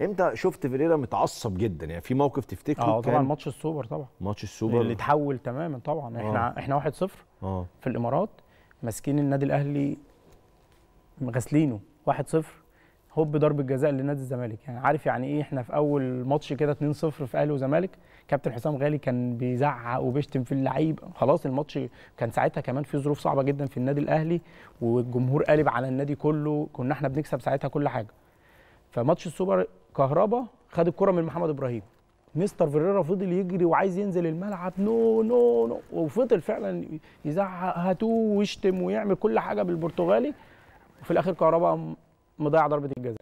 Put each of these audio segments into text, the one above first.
امتى شفت فيريرا متعصب جدا يعني في موقف تفتكره اه طبعا ماتش السوبر طبعا ماتش السوبر اللي اتحول تماما طبعا احنا آه. احنا 1-0 آه. في الامارات ماسكين النادي الاهلي غاسلينه 1-0 هوب ضربه جزاء لنادي الزمالك يعني عارف يعني ايه احنا في اول ماتش كده 2-0 في اهلي وزمالك كابتن حسام غالي كان بيزعق وبيشتم في اللعيب خلاص الماتش كان ساعتها كمان في ظروف صعبه جدا في النادي الاهلي والجمهور قالب على النادي كله كنا احنا بنكسب ساعتها كل حاجه فماتش السوبر كهربا خد الكره من محمد ابراهيم مستر فيريرا فضل يجري وعايز ينزل الملعب نو نو نو وفضل فعلا يزعق هاتوه ويشتم ويعمل كل حاجه بالبرتغالي وفي الاخر كهربا مضيع ضربه الجزاء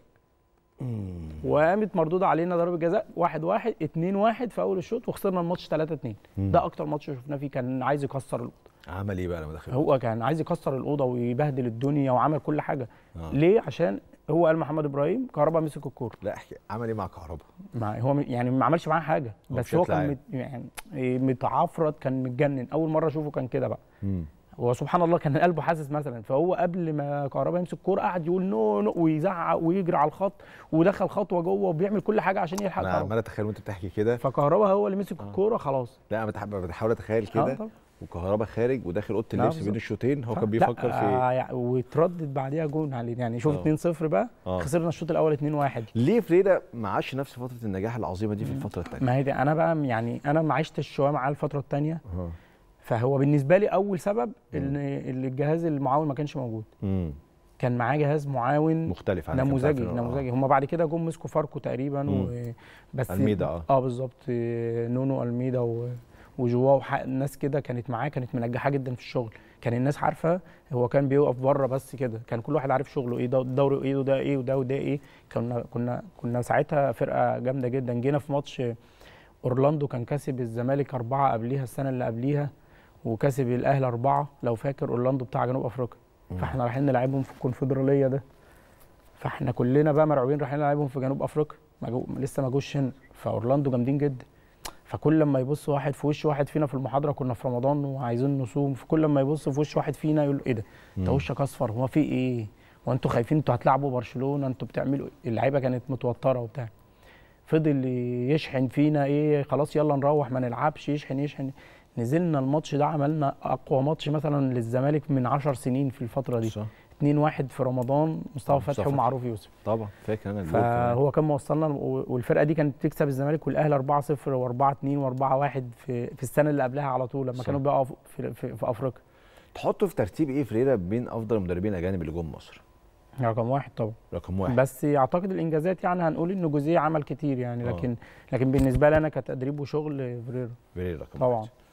وقامت مردوده علينا ضربه جزاء 1 1 2 1 في اول الشوط وخسرنا الماتش 3 2 ده اكتر ماتش شفناه فيه كان عايز يكسر الاوضه عمل ايه بقى لما دخل هو كان عايز يكسر الاوضه ويبهدل الدنيا وعمل كل حاجه آه. ليه عشان هو قال محمد ابراهيم كهربا مسك الكوره لا احكي عمل ايه مع كهربا؟ مع هو يعني ما عملش معاه حاجه بس هو كان مت يعني إيه، متعفرت كان متجنن اول مره اشوفه كان كده بقى وسبحان هو سبحان الله كان قلبه حاسس مثلا فهو قبل ما كهربا يمسك الكوره قعد يقول نو نو ويزعق ويجري على الخط ودخل خطوه جوه وبيعمل كل حاجه عشان يلحق انا عمال اتخيل وانت بتحكي كده فكهربا هو اللي مسك آه. الكوره خلاص لا انا بتحاول اتخيل آه، كده وكهرباء خارج وداخل اوضه نعم، اللبس بين الشوطين هو كان بيفكر في ايه؟ آه، وتردد بعديها جون علينا يعني شوف آه. 2-0 بقى أوه. خسرنا الشوط الاول 2-1 ليه فريدا ما عاش نفس فتره النجاح العظيمه دي في الفتره الثانيه؟ ما هي دي انا بقى يعني انا ما عشتش شويه معاه الفتره الثانيه آه. فهو بالنسبه لي اول سبب ان الجهاز المعاون ما كانش موجود مم. كان معاه جهاز معاون مختلف عن نموذجي نموذجي هم بعد كده جم مسكوا فاركو تقريبا و... بس الميدا اه, آه بالظبط نونو الميدا و... وجواه ناس كده كانت معاه كانت منجحاه جدا في الشغل كان الناس عارفه هو كان بيوقف بره بس كده كان كل واحد عارف شغله ايه ده دوره ايه وده ايه وده وده ايه كنا كنا كنا ساعتها فرقه جامده جدا جينا في ماتش اورلاندو كان كسب الزمالك اربعه قبليها السنه اللي قبليها وكسب الاهلي اربعه لو فاكر اورلاندو بتاع جنوب افريقيا فاحنا رايحين نلعبهم في الكونفدراليه ده فاحنا كلنا بقى مرعوبين رايحين نلعبهم في جنوب افريقيا لسه ما جوش هنا فاورلاندو جامدين جدا فكل لما يبص واحد في وش واحد فينا في المحاضره كنا في رمضان وعايزين نصوم فكل لما يبص في وش واحد فينا يقول ايه ده انت وشك اصفر هو في ايه هو انتوا خايفين انتوا هتلعبوا برشلونه انتوا بتعملوا إيه؟ اللعيبه كانت متوتره وبتاع فضل يشحن فينا ايه خلاص يلا نروح ما نلعبش يشحن يشحن نزلنا الماتش ده عملنا اقوى ماتش مثلا للزمالك من 10 سنين في الفتره دي صح. 2-1 في رمضان مصطفى فتحي ومعروف يوسف طبعا فاكر انا فهو كان موصلنا والفرقه دي كانت بتكسب الزمالك والاهلي 4-0 و4-2 و4-1 في في السنه اللي قبلها على طول لما صح. كانوا بقوا في, في, في افريقيا تحطه في ترتيب ايه فريرة بين افضل المدربين الاجانب اللي جم مصر؟ رقم واحد طبعا رقم واحد بس اعتقد الانجازات يعني هنقول ان جوزيه عمل كتير يعني آه. لكن أوه. لكن بالنسبه لي انا كتدريب وشغل فريرا فريرا رقم طبعا واحد.